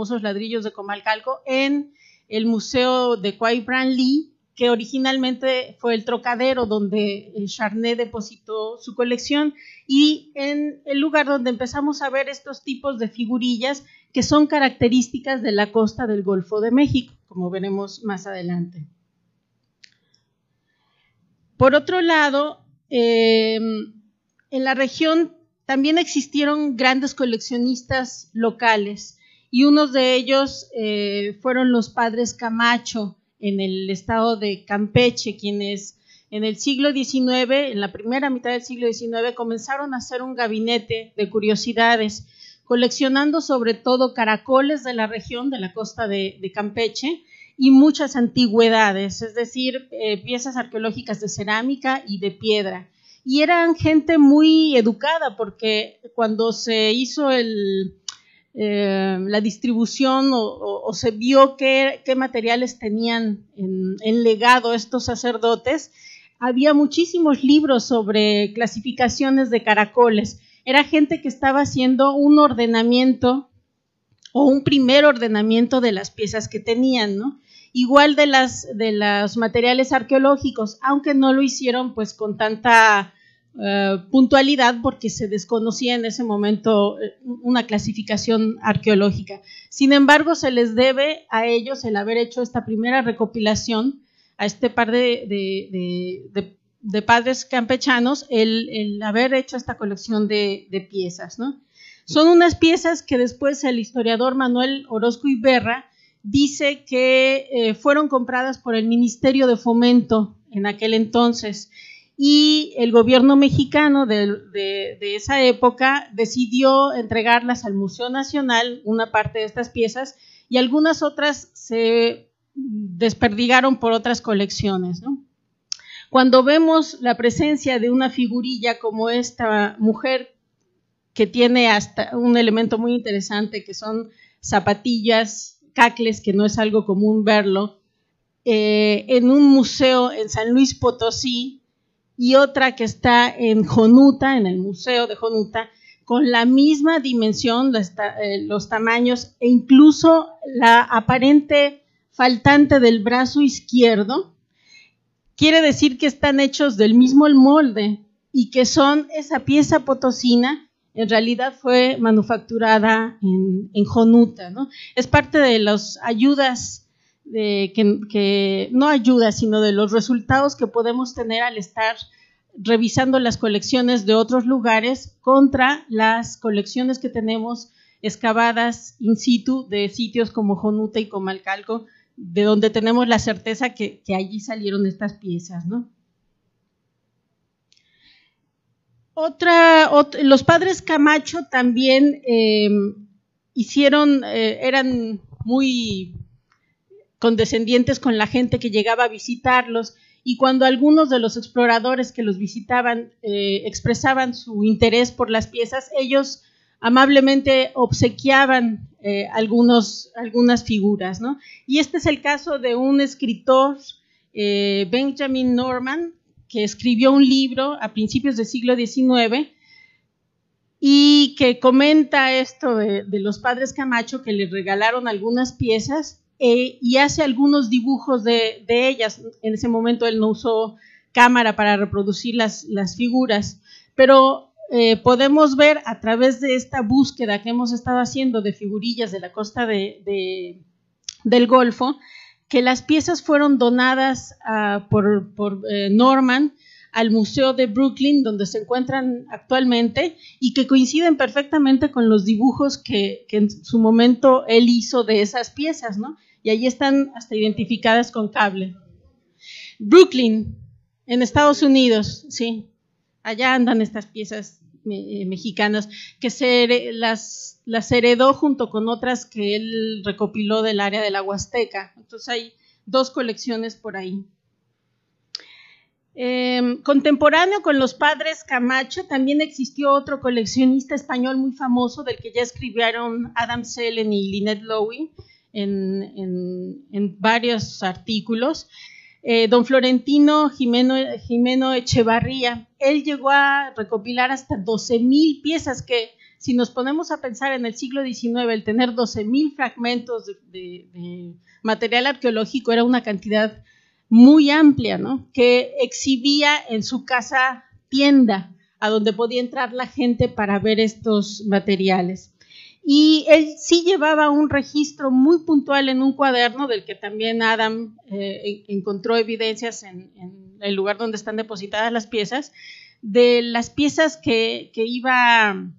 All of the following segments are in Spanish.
famosos ladrillos de Comalcalco en el Museo de Quai Lee, que originalmente fue el trocadero donde Charnet depositó su colección, y en el lugar donde empezamos a ver estos tipos de figurillas que son características de la costa del Golfo de México, como veremos más adelante. Por otro lado, em, en la región también existieron grandes coleccionistas locales y unos de ellos eh, fueron los padres Camacho en el estado de Campeche, quienes en el siglo XIX, en la primera mitad del siglo XIX, comenzaron a hacer un gabinete de curiosidades, coleccionando sobre todo caracoles de la región, de la costa de, Campeche, y muchas antigüedades, es decir, eh, piezas arqueológicas de cerámica y de piedra. Y eran gente muy educada porque cuando se hizo el, eh, la distribución o, se vio qué, qué materiales tenían en, en, legado estos sacerdotes, había muchísimos libros sobre clasificaciones de caracoles. Era gente que estaba haciendo un ordenamiento o un primer ordenamiento de las piezas que tenían, ¿no? Igual de las de los materiales arqueológicos, aunque no lo hicieron pues con tanta eh, puntualidad porque se desconocía en ese momento eh, una clasificación arqueológica. Sin embargo, se les debe a ellos el haber hecho esta primera recopilación a este par de, padres campechanos, el, haber hecho esta colección de, piezas. Son unas piezas que después el historiador Manuel Orozco Iberra dice que eh, fueron compradas por el Ministerio de Fomento en aquel entonces y el gobierno mexicano de, esa época decidió entregarlas al Museo Nacional, una parte de estas piezas, y algunas otras se desperdigaron por otras colecciones. Cuando vemos la presencia de una figurilla como esta mujer, que tiene hasta un elemento muy interesante, que son zapatillas, cacles, que no es algo común verlo, eh, en un museo en San Luis Potosí, y otra que está en Jonuta, en el Museo de Jonuta, con la misma dimensión, eh, los, tamaños e incluso la aparente faltante del brazo izquierdo, quiere decir que están hechos del mismo molde y que son esa pieza potosina en realidad fue manufacturada en, Jonuta. Es parte de las ayudas que, no ayuda, sino de los resultados que podemos tener al estar revisando las colecciones de otros lugares contra las colecciones que tenemos excavadas in situ de sitios como Jonuta y Comalcalco, de donde tenemos la certeza que, allí salieron estas piezas, Otra, los padres Camacho también eh, hicieron, eh, eran muy condescendientes con la gente que llegaba a visitarlos y cuando algunos de los exploradores que los visitaban eh, expresaban su interés por las piezas, ellos amablemente obsequiaban eh, algunos, algunas figuras. Y este es el caso de un escritor, eh, Benjamin Norman, que escribió un libro a principios del siglo XIX y que comenta esto de, de los padres Camacho que le regalaron algunas piezas eh, y hace algunos dibujos de, ellas. En ese momento él no usó cámara para reproducir las, figuras, pero eh, podemos ver a través de esta búsqueda que hemos estado haciendo de figurillas de la costa del Golfo, que las piezas fueron donadas por, eh, Norman al Museo de Brooklyn, donde se encuentran actualmente, y que coinciden perfectamente con los dibujos que, que en su momento él hizo de esas piezas, ¿no? y allí están hasta identificadas con cable. Brooklyn, en Estados Unidos, sí, allá andan estas piezas eh, mexicanas que las, heredó junto con otras que él recopiló del área de la Huasteca. Entonces hay dos colecciones por ahí. Em, contemporáneo con los padres Camacho, también existió otro coleccionista español muy famoso del que ya escribieron Adam Selen y Lynette Lowey, en, varios artículos. Eh, don Florentino Jimeno, Echevarría, él llegó a recopilar hasta 12.000 piezas que si nos ponemos a pensar en el siglo XIX, el tener 12.000 fragmentos de, material arqueológico era una cantidad muy amplia, que exhibía en su casa tienda a donde podía entrar la gente para ver estos materiales y él sí llevaba un registro muy puntual en un cuaderno del que también Adam eh, encontró evidencias en, el lugar donde están depositadas las piezas, de las piezas que, iba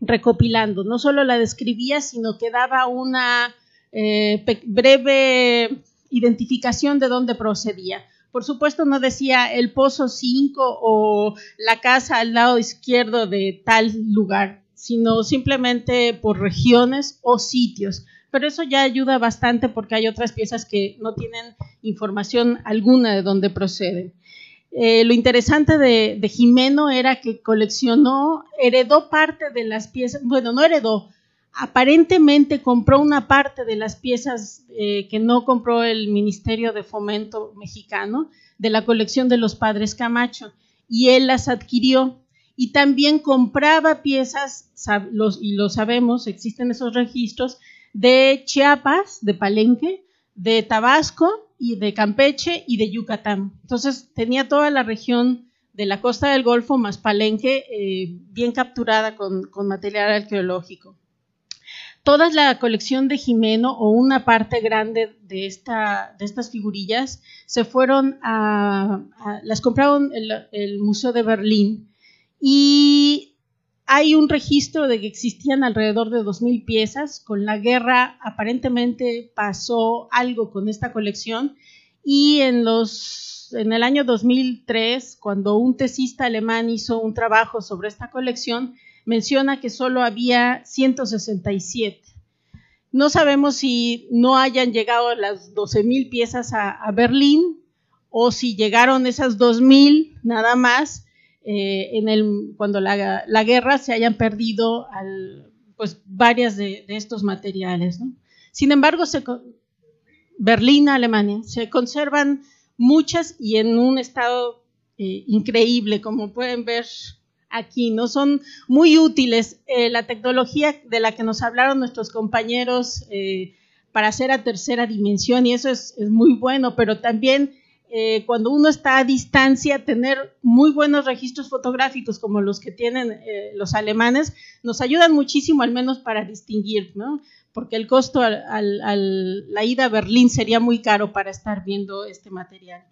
recopilando. No solo la describía, sino que daba una eh, breve identificación de dónde procedía. Por supuesto, no decía el pozo 5 o la casa al lado izquierdo de tal lugar sino simplemente por regiones o sitios. Pero eso ya ayuda bastante porque hay otras piezas que no tienen información alguna de dónde proceden. Eh, lo interesante de, Jimeno era que coleccionó, heredó parte de las piezas, bueno, no heredó, aparentemente compró una parte de las piezas eh, que no compró el Ministerio de Fomento mexicano de la colección de los padres Camacho y él las adquirió y también compraba piezas, y lo sabemos, existen esos registros, de Chiapas, de Palenque, de Tabasco y de Campeche y de Yucatán. Entonces tenía toda la región de la costa del Golfo más Palenque eh, bien capturada con, material arqueológico. Toda la colección de Jimeno o una parte grande de, estas figurillas se fueron a, las compraron el Museo de Berlín y hay un registro de que existían alrededor de 2.000 piezas. Con la guerra aparentemente pasó algo con esta colección y en los en el año 2003, cuando un tesista alemán hizo un trabajo sobre esta colección, menciona que solo había 167. No sabemos si no hayan llegado las 12.000 piezas a, Berlín o si llegaron esas 2.000 nada más eh, en el, cuando la, guerra se hayan perdido al, pues, varias de, estos materiales. Sin embargo, se, Berlín, Alemania, se conservan muchas y en un estado eh, increíble, como pueden ver aquí, ¿no? Son muy útiles. Eh, la tecnología de la que nos hablaron nuestros compañeros para hacer a tercera dimensión, y eso es, muy bueno, pero también eh, cuando uno está a distancia, tener muy buenos registros fotográficos como los que tienen eh, los alemanes, nos ayudan muchísimo al menos para distinguir, porque el costo a la ida a Berlín sería muy caro para estar viendo este material.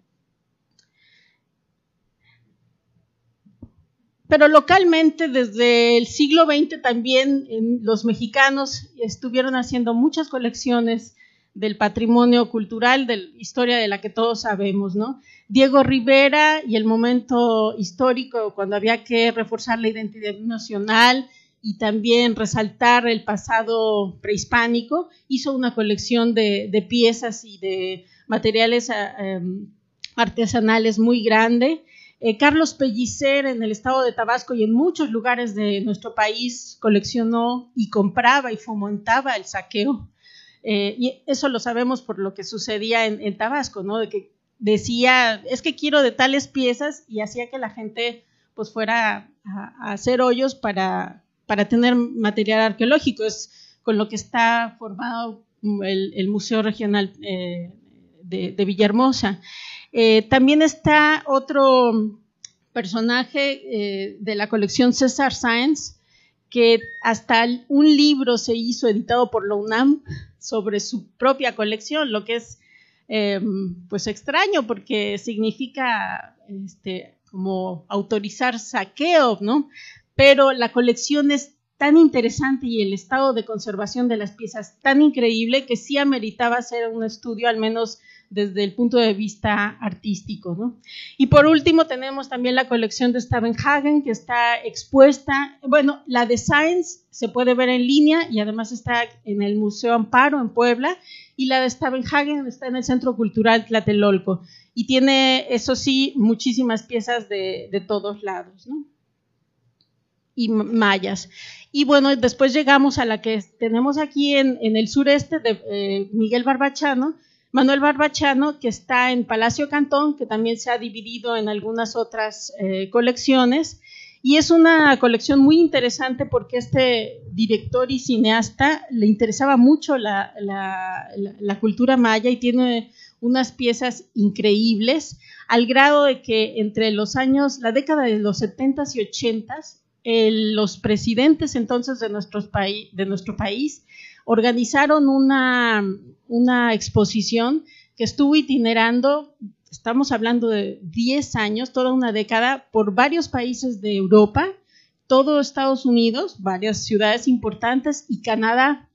Pero localmente, desde el siglo XX también los mexicanos estuvieron haciendo muchas colecciones del patrimonio cultural, de la historia de la que todos sabemos, ¿no? Diego Rivera y el momento histórico cuando había que reforzar la identidad nacional y también resaltar el pasado prehispánico, hizo una colección de, piezas y de materiales eh, em, artesanales muy grande. Eh, Carlos Pellicer en el estado de Tabasco y en muchos lugares de nuestro país coleccionó y compraba y fomentaba el saqueo eh, y eso lo sabemos por lo que sucedía en, Tabasco, ¿no? De que decía, es que quiero de tales piezas y hacía que la gente pues fuera a, hacer hoyos para, tener material arqueológico. Es con lo que está formado mm, el, Museo Regional eh, de, Villahermosa. Eh, también está otro personaje de la colección César Sáenz, que hasta un libro se hizo editado por la UNAM sobre su propia colección, lo que es em, pues extraño porque significa este, como autorizar saqueo, ¿no? Pero la colección es tan interesante y el estado de conservación de las piezas tan increíble que sí ameritaba hacer un estudio al menos desde el punto de vista artístico. ¿no? Y por último tenemos también la colección de Stavenhagen que está expuesta, bueno, la de Science se puede ver en línea y además está en el Museo Amparo en Puebla y la de Stavenhagen está en el Centro Cultural Tlatelolco y tiene, eso sí, muchísimas piezas de, de todos lados. ¿no? y mayas. Y bueno, después llegamos a la que tenemos aquí en, en el sureste de eh, Miguel Barbachano, Manuel Barbachano, que está en Palacio Cantón, que también se ha dividido en algunas otras eh, colecciones. Y es una colección muy interesante porque este director y cineasta le interesaba mucho la, cultura maya y tiene unas piezas increíbles, al grado de que entre los años, la década de los 70s y 80s, los presidentes entonces de nuestro país organizaron una, una exposición que estuvo itinerando, estamos hablando de 10 años, toda una década, por varios países de Europa, todo Estados Unidos, varias ciudades importantes y Canadá.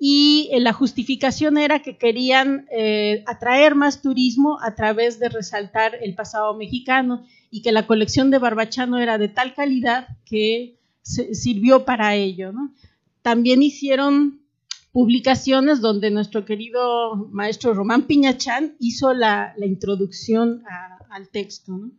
Y eh, la justificación era que querían eh, atraer más turismo a través de resaltar el pasado mexicano y que la colección de Barbachano era de tal calidad que sirvió para ello. También hicieron publicaciones donde nuestro querido maestro Román Piñachán hizo la, introducción al texto.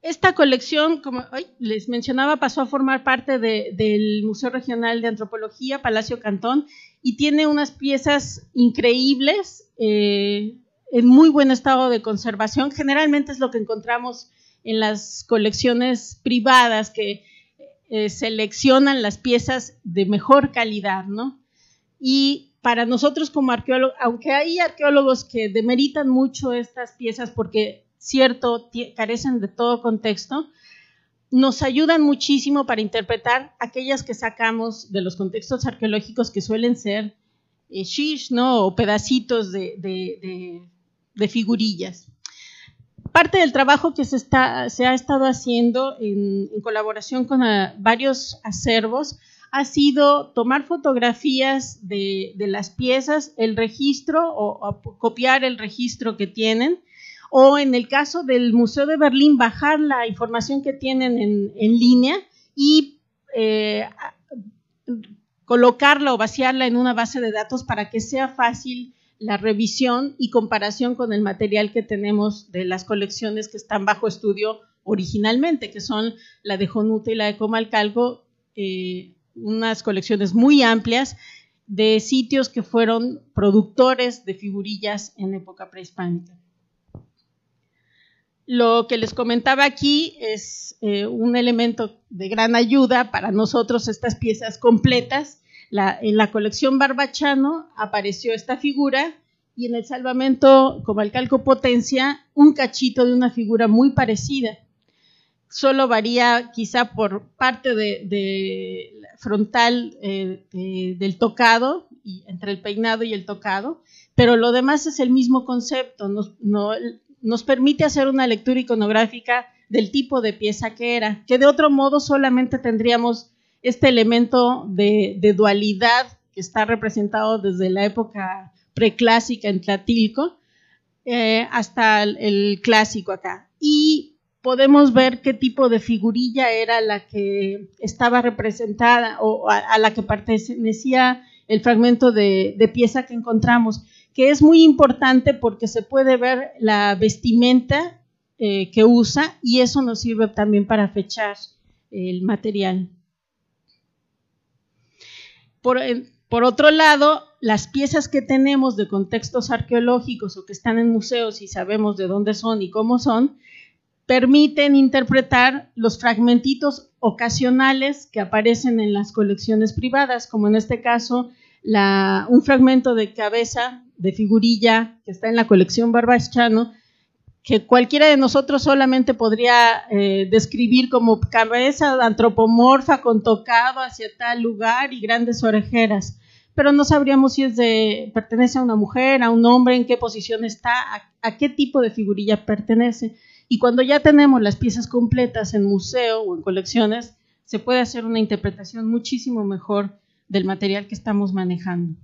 Esta colección, como les mencionaba, pasó a formar parte del Museo Regional de Antropología, Palacio Cantón, y tiene unas piezas increíbles, eh, en muy buen estado de conservación. Generalmente es lo que encontramos en las colecciones privadas que eh, seleccionan las piezas de mejor calidad, ¿no? Y para nosotros como arqueólogos, aunque hay arqueólogos que demeritan mucho estas piezas porque, cierto, carecen de todo contexto, nos ayudan muchísimo para interpretar aquellas que sacamos de los contextos arqueológicos que suelen ser eh, shish, ¿no? O pedacitos de, de, de figurillas parte del trabajo que se, ha estado haciendo en, colaboración con eh, varios acervos ha sido tomar fotografías de, las piezas, el registro o, copiar el registro que tienen, o en el caso del Museo de Berlín, bajar la información que tienen en, línea y eh, colocarla o vaciarla en una base de datos para que sea fácil la revisión y comparación con el material que tenemos de las colecciones que están bajo estudio originalmente, que son la de Jonuta y la de Comalcalco, unas colecciones muy amplias de sitios que fueron productores de figurillas en época prehispánica. Lo que les comentaba aquí es eh, un elemento de gran ayuda para nosotros, estas piezas completas, en la colección Barbachano apareció esta figura y en el salvamento como el calco potencia un cachito de una figura muy parecida. Solo varía quizá por parte de, frontal eh, del tocado, y, entre el peinado y el tocado, pero lo demás es el mismo concepto, nos permite hacer una lectura iconográfica del tipo de pieza que era, que de otro modo solamente tendríamos este elemento de, dualidad que está representado desde la época preclásica en Tlatilco eh, hasta el, clásico acá. Y podemos ver qué tipo de figurilla era la que estaba representada o a, la que pertenecía el fragmento de, pieza que encontramos, que es muy importante porque se puede ver la vestimenta eh, que usa y eso nos sirve también para fechar el material. Por, otro lado, las piezas que tenemos de contextos arqueológicos o que están en museos y sabemos de dónde son y cómo son, permiten interpretar los fragmentitos ocasionales que aparecen en las colecciones privadas, como en este caso un fragmento de cabeza de figurilla que está en la colección Barbachano, que cualquiera de nosotros solamente podría eh, describir como cabeza antropomorfa con tocado hacia tal lugar y grandes orejeras, pero no sabríamos si es de, pertenece a una mujer, a un hombre, en qué posición está, a qué tipo de figurilla pertenece. Y cuando ya tenemos las piezas completas en museo o en colecciones, se puede hacer una interpretación muchísimo mejor del material que estamos manejando.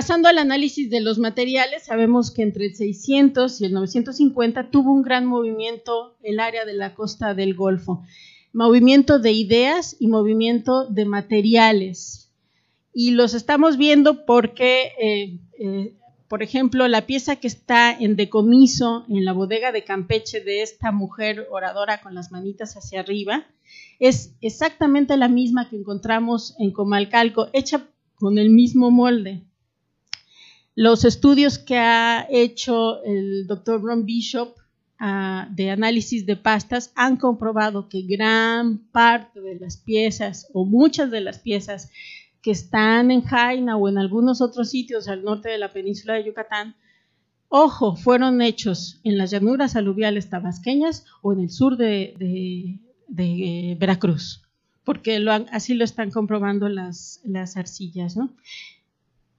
Pasando al análisis de los materiales, sabemos que entre el 600 y el 950 tuvo un gran movimiento el área de la costa del Golfo, movimiento de ideas y movimiento de materiales. Y los estamos viendo porque, eh, eh, por ejemplo, la pieza que está en decomiso en la bodega de Campeche de esta mujer oradora con las manitas hacia arriba, es exactamente la misma que encontramos en Comalcalco, hecha con el mismo molde los estudios que ha hecho el doctor Ron Bishop ah, de análisis de pastas han comprobado que gran parte de las piezas o muchas de las piezas que están en Jaina o en algunos otros sitios al norte de la península de Yucatán, ojo, fueron hechos en las llanuras aluviales tabasqueñas o en el sur de, Veracruz, porque así lo están comprobando las, las arcillas. ¿no?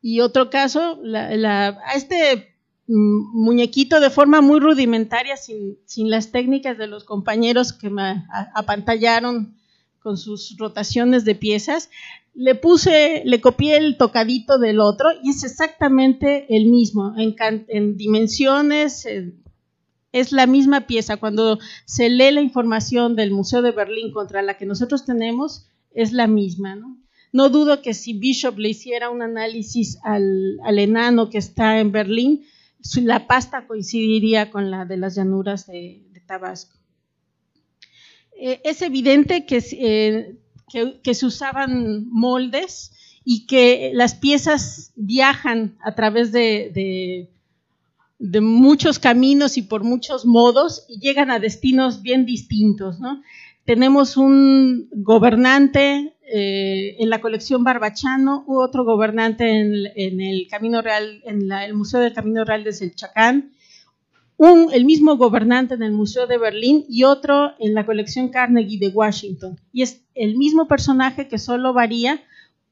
Y otro caso, a este mm, muñequito de forma muy rudimentaria, sin, las técnicas de los compañeros que me apantallaron con sus rotaciones de piezas, le puse, le copié el tocadito del otro y es exactamente el mismo, en, dimensiones, es la misma pieza. Cuando se lee la información del Museo de Berlín contra la que nosotros tenemos, es la misma, ¿no? No dudo que si Bishop le hiciera un análisis al, enano que está en Berlín, la pasta coincidiría con la de las llanuras de, Tabasco. Eh, es evidente eh, que, se usaban moldes y que las piezas viajan a través de, muchos caminos y por muchos modos y llegan a destinos bien distintos. Tenemos un gobernante, eh, en la colección Barbachano, u otro gobernante en, el Camino Real, en el Museo del Camino Real de Selchacán, un, el mismo gobernante en el Museo de Berlín y otro en la colección Carnegie de Washington. Y es el mismo personaje que solo varía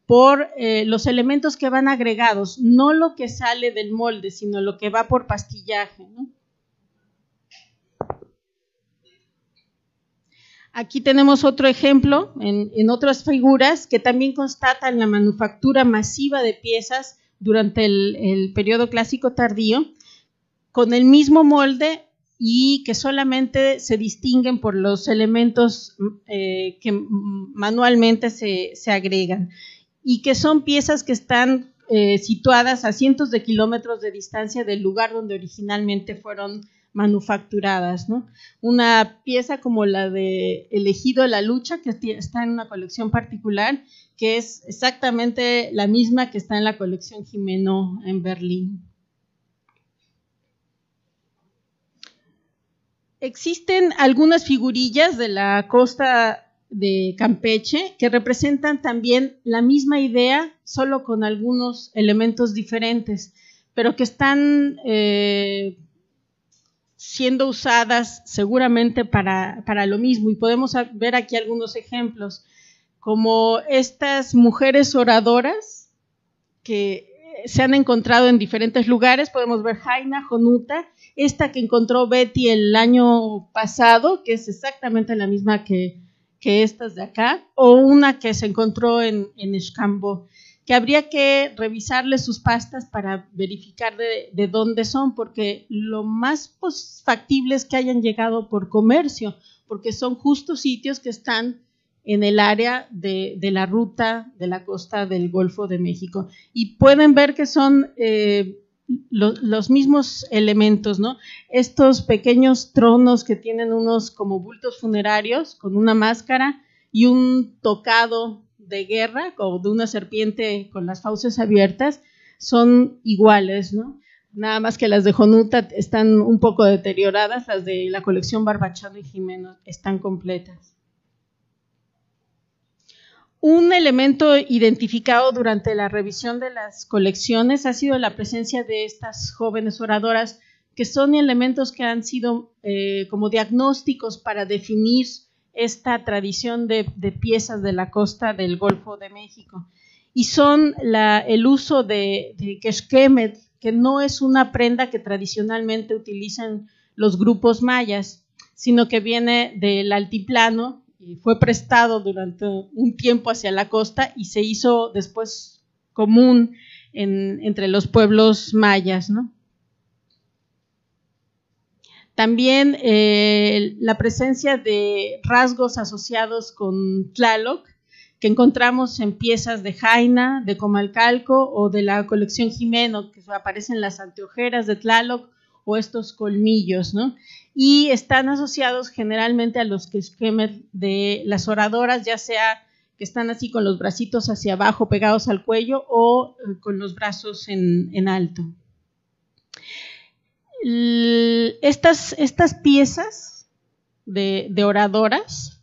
por eh, los elementos que van agregados, no lo que sale del molde, sino lo que va por pastillaje. Aquí tenemos otro ejemplo en, otras figuras que también constatan la manufactura masiva de piezas durante el, el periodo clásico tardío, con el mismo molde y que solamente se distinguen por los elementos eh, que manualmente se, agregan y que son piezas que están eh, situadas a cientos de kilómetros de distancia del lugar donde originalmente fueron manufacturadas, ¿no? Una pieza como la de Elegido la lucha, que está en una colección particular, que es exactamente la misma que está en la colección Jimeno en Berlín. Existen algunas figurillas de la costa de Campeche que representan también la misma idea, solo con algunos elementos diferentes, pero que están eh, siendo usadas seguramente para, para lo mismo. Y podemos ver aquí algunos ejemplos, como estas mujeres oradoras que eh, se han encontrado en diferentes lugares. Podemos ver Jaina, Jonuta, esta que encontró Betty el año pasado, que es exactamente la misma que, que estas de acá, o una que se encontró en, en Escambo que habría que revisarles sus pastas para verificar de, dónde son, porque lo más factible es que hayan llegado por comercio, porque son justos sitios que están en el área de, la ruta de la costa del Golfo de México. Y pueden ver que son eh, los mismos elementos, ¿no? Estos pequeños tronos que tienen unos como bultos funerarios con una máscara y un tocado de guerra o de una serpiente con las fauces abiertas son iguales, Nada más que las de Jonuta están un poco deterioradas, las de la colección Barbachano y Jimeno están completas. Un elemento identificado durante la revisión de las colecciones ha sido la presencia de estas jóvenes oradoras, que son elementos que han sido eh, como diagnósticos para definir esta tradición de, piezas de la costa del Golfo de México. Y son el uso de, de keshkemet, que no es una prenda que tradicionalmente utilizan los grupos mayas, sino que viene del altiplano y fue prestado durante un tiempo hacia la costa y se hizo después común entre los pueblos mayas, ¿no? También eh, la presencia de rasgos asociados con Tlaloc, que encontramos en piezas de Jaina, de Comalcalco o de la colección Jimeno, que aparecen las anteojeras de Tlaloc o estos colmillos, ¿no? Y están asociados generalmente a los esquemas de las oradoras, ya sea que están así con los bracitos hacia abajo pegados al cuello o eh, con los brazos en alto estas, estas piezas de, oradoras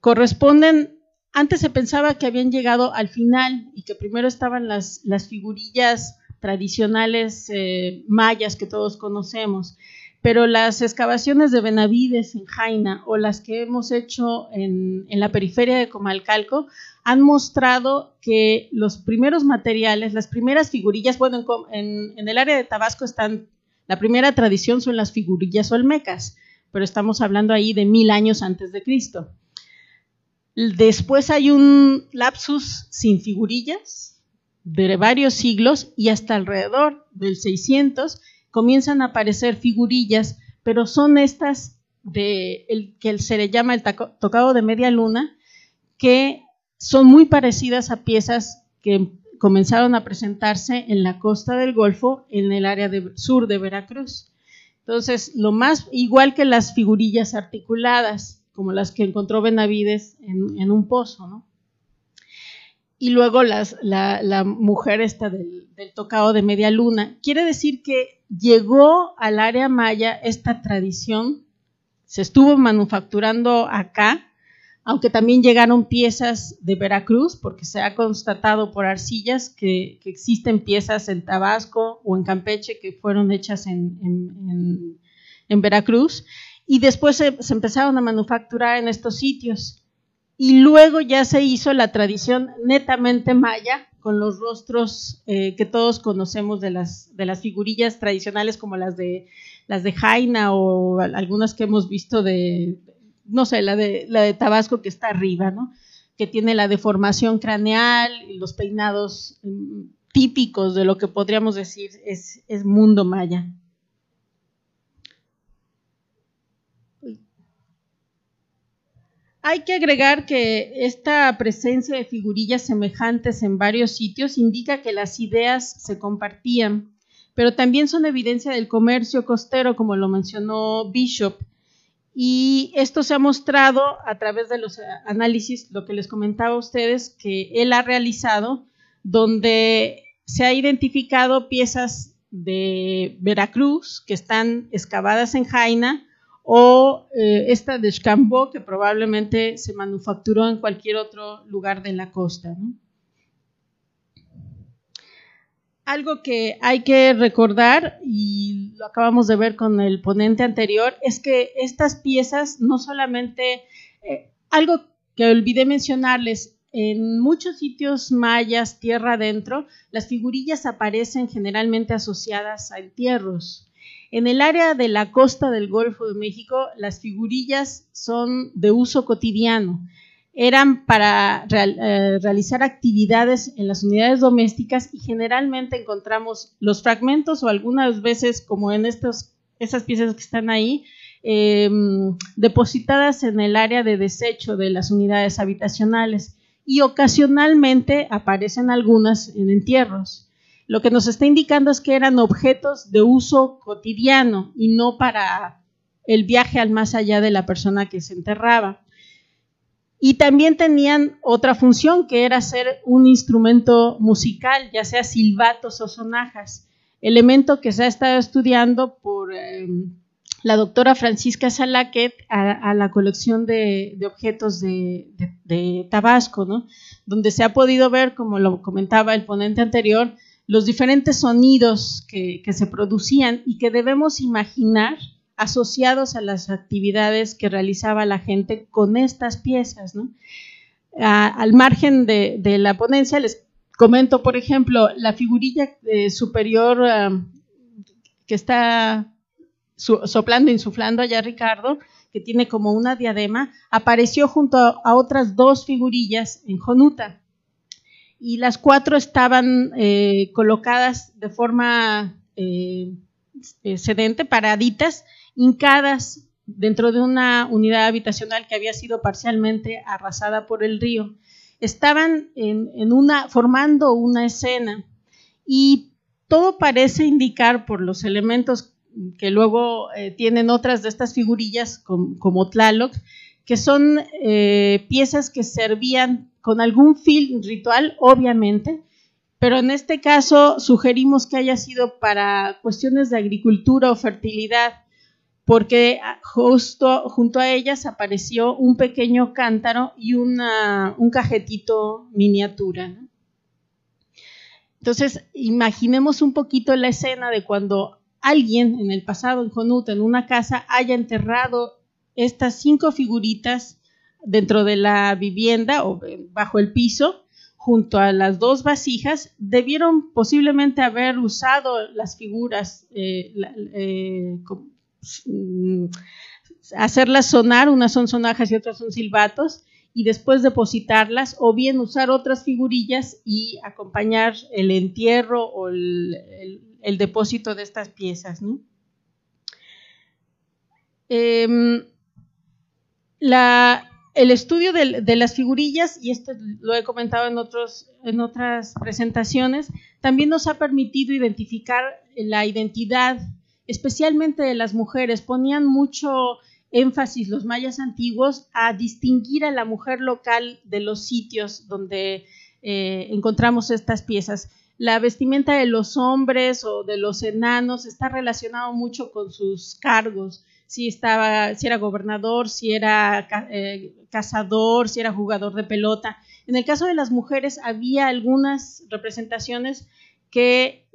corresponden antes se pensaba que habían llegado al final y que primero estaban las, las figurillas tradicionales eh, mayas que todos conocemos, pero las excavaciones de Benavides en Jaina o las que hemos hecho en, la periferia de Comalcalco han mostrado que los primeros materiales, las primeras figurillas, bueno, en el área de Tabasco están la primera tradición son las figurillas olmecas, pero estamos hablando ahí de mil años antes de Cristo. Después hay un lapsus sin figurillas de varios siglos y hasta alrededor del 600 comienzan a aparecer figurillas, pero son estas de el, que se le llama el tocado de media luna, que son muy parecidas a piezas que comenzaron a presentarse en la costa del Golfo, en el área del sur de Veracruz. Entonces, lo más igual que las figurillas articuladas, como las que encontró Benavides en, un pozo, ¿no? Y luego las, la, mujer esta del tocado de media luna. Quiere decir que llegó al área maya esta tradición, se estuvo manufacturando acá, aunque también llegaron piezas de Veracruz, porque se ha constatado por arcillas que, existen piezas en Tabasco o en Campeche que fueron hechas en, Veracruz, y después se, empezaron a manufacturar en estos sitios. Y luego ya se hizo la tradición netamente maya, con los rostros eh, que todos conocemos de las, de las figurillas tradicionales como las de, las de Jaina o algunas que hemos visto de no sé, la de, la de Tabasco que está arriba, ¿no? Que tiene la deformación craneal, y los peinados mm, típicos de lo que podríamos decir es, es mundo maya. Hay que agregar que esta presencia de figurillas semejantes en varios sitios indica que las ideas se compartían, pero también son evidencia del comercio costero, como lo mencionó Bishop, y esto se ha mostrado a través de los eh, análisis, lo que les comentaba a ustedes, que él ha realizado, donde se ha identificado piezas de Veracruz que están excavadas en Jaina o eh, esta de Xcambó que probablemente se manufacturó en cualquier otro lugar de la costa algo que hay que recordar, y lo acabamos de ver con el ponente anterior, es que estas piezas no solamente, eh, algo que olvidé mencionarles, en muchos sitios mayas, tierra adentro, las figurillas aparecen generalmente asociadas a entierros. En el área de la costa del Golfo de México, las figurillas son de uso cotidiano eran para eh, realizar actividades en las unidades domésticas y generalmente encontramos los fragmentos o algunas veces, como en estas esas piezas que están ahí, em, depositadas en el área de desecho de las unidades habitacionales y ocasionalmente aparecen algunas en entierros. Lo que nos está indicando es que eran objetos de uso cotidiano y no para el viaje al más allá de la persona que se enterraba y también tenían otra función que era ser un instrumento musical, ya sea silbatos o sonajas, elemento que se ha estado estudiando por em, la doctora Francisca Salaquet a, la colección de, objetos de, Tabasco, donde se ha podido ver, como lo comentaba el ponente anterior, los diferentes sonidos que se producían y que debemos imaginar asociados a las actividades que realizaba la gente con estas piezas. al margen de, la ponencia, les comento, por ejemplo, la figurilla eh, superior que está soplando, insuflando allá Ricardo, que tiene como una diadema, apareció junto a, otras dos figurillas en Jonuta. Y las cuatro estaban eh, colocadas de forma eh, sedente, paraditas, hincadas dentro de una unidad habitacional que había sido parcialmente arrasada por el río. Estaban en, una, formando una escena y todo parece indicar por los elementos que luego eh, tienen otras de estas figurillas como Tlaloc, que son eh, piezas que servían con algún fin ritual, obviamente, pero en este caso sugerimos que haya sido para cuestiones de agricultura o fertilidad porque ah, justo junto a ellas apareció un pequeño cántaro y un cajetito miniatura. Entonces, imaginemos un poquito la escena de cuando alguien en el pasado, en Jonuta, en una casa, haya enterrado estas cinco figuritas dentro de la vivienda o bajo el piso, junto a las dos vasijas, debieron posiblemente haber usado las figuras eh, eh, Mm, hacerlas sonar, unas son sonajas y otras son silbatos, y después depositarlas, o bien usar otras figurillas y acompañar el entierro o el, depósito de estas piezas. Em, el estudio de, las figurillas, y esto lo he comentado en, otros, en otras presentaciones, también nos ha permitido identificar la identidad especialmente de las mujeres. Ponían mucho énfasis los mayas antiguos a distinguir a la mujer local de los sitios donde eh, encontramos estas piezas. La vestimenta de los hombres o de los enanos está relacionado mucho con sus cargos, si, era gobernador, si era eh, cazador, si era jugador de pelota. En el caso de las mujeres había algunas representaciones que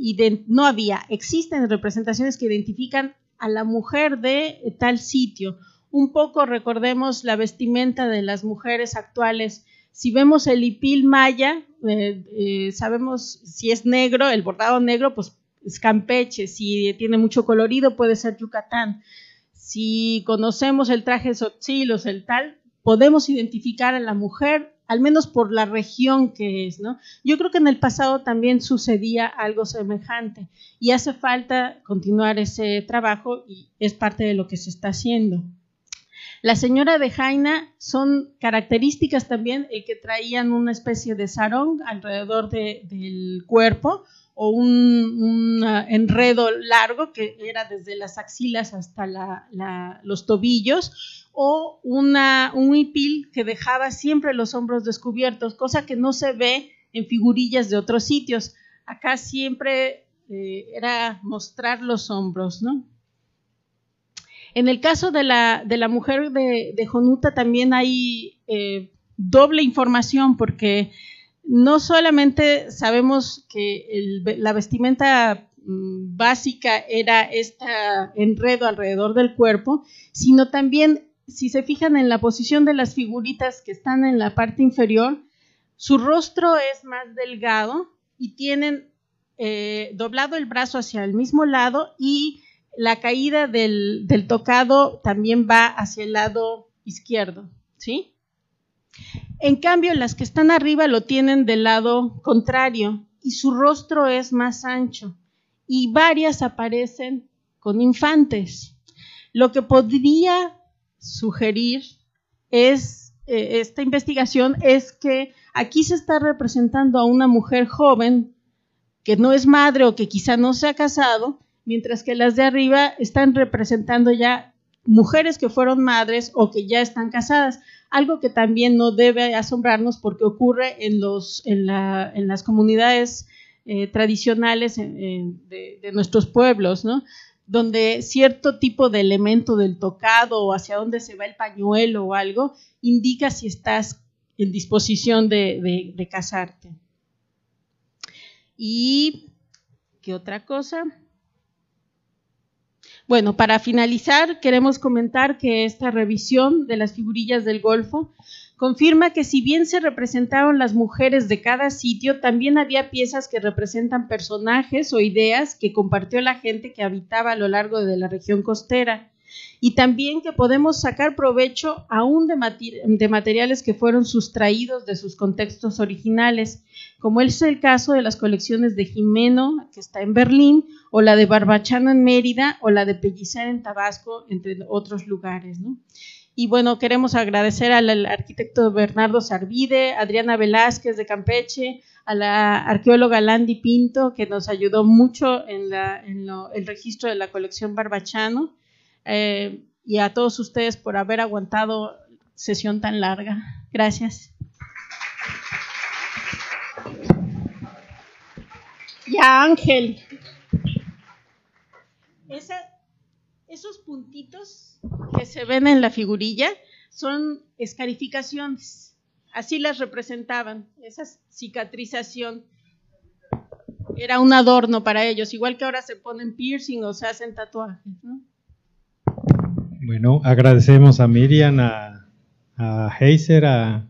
no había, existen representaciones que identifican a la mujer de tal sitio. Un poco recordemos la vestimenta de las mujeres actuales. Si vemos el hipil maya, eh, eh, sabemos si es negro, el bordado negro, pues es Campeche. Si tiene mucho colorido, puede ser Yucatán. Si conocemos el traje de o el tal, podemos identificar a la mujer al menos por la región que es, ¿no? Yo creo que en el pasado también sucedía algo semejante y hace falta continuar ese trabajo y es parte de lo que se está haciendo. La señora de Jaina son características también el eh, que traían una especie de sarón alrededor del cuerpo o un, ah, enredo largo que era desde las axilas hasta los tobillos, o una, un hipil que dejaba siempre los hombros descubiertos, cosa que no se ve en figurillas de otros sitios. Acá siempre eh, era mostrar los hombros, ¿no? En el caso de la, mujer de, Jonuta también hay eh, doble información porque no solamente sabemos que la vestimenta mm, básica era este enredo alrededor del cuerpo, sino también, si se fijan en la posición de las figuritas que están en la parte inferior, su rostro es más delgado y tienen eh, doblado el brazo hacia el mismo lado y la caída del, del tocado también va hacia el lado izquierdo, ¿sí? En cambio, las que están arriba lo tienen del lado contrario y su rostro es más ancho y varias aparecen con infantes. Lo que podría sugerir es eh, esta investigación es que aquí se está representando a una mujer joven que no es madre o que quizá no se ha casado, mientras que las de arriba están representando ya mujeres que fueron madres o que ya están casadas, algo que también no debe asombrarnos porque ocurre en, las comunidades eh, tradicionales de, nuestros pueblos, donde cierto tipo de elemento del tocado o hacia dónde se va el pañuelo o algo, indica si estás en disposición de, de casarte. ¿Y qué otra cosa? Bueno, para finalizar, queremos comentar que esta revisión de las figurillas del Golfo confirma que si bien se representaron las mujeres de cada sitio, también había piezas que representan personajes o ideas que compartió la gente que habitaba a lo largo de la región costera y también que podemos sacar provecho aún de, materiales que fueron sustraídos de sus contextos originales, como es el caso de las colecciones de Jimeno, que está en Berlín, o la de Barbachano en Mérida, o la de Pellicer en Tabasco, entre otros lugares. Y bueno, queremos agradecer al, arquitecto Bernardo Sarvide, Adriana Velázquez de Campeche, a la arqueóloga Landy Pinto, que nos ayudó mucho en, el registro de la colección Barbachano, eh, y a todos ustedes por haber aguantado sesión tan larga. Gracias. Ya, Ángel. esos puntitos que se ven en la figurilla son escarificaciones. Así las representaban, esa cicatrización. Era un adorno para ellos, igual que ahora se ponen piercing o se hacen tatuajes. Bueno, agradecemos a Miriam, a, Heiser, a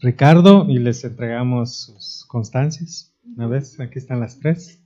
Ricardo y les entregamos sus constancias. Una vez, aquí están las tres.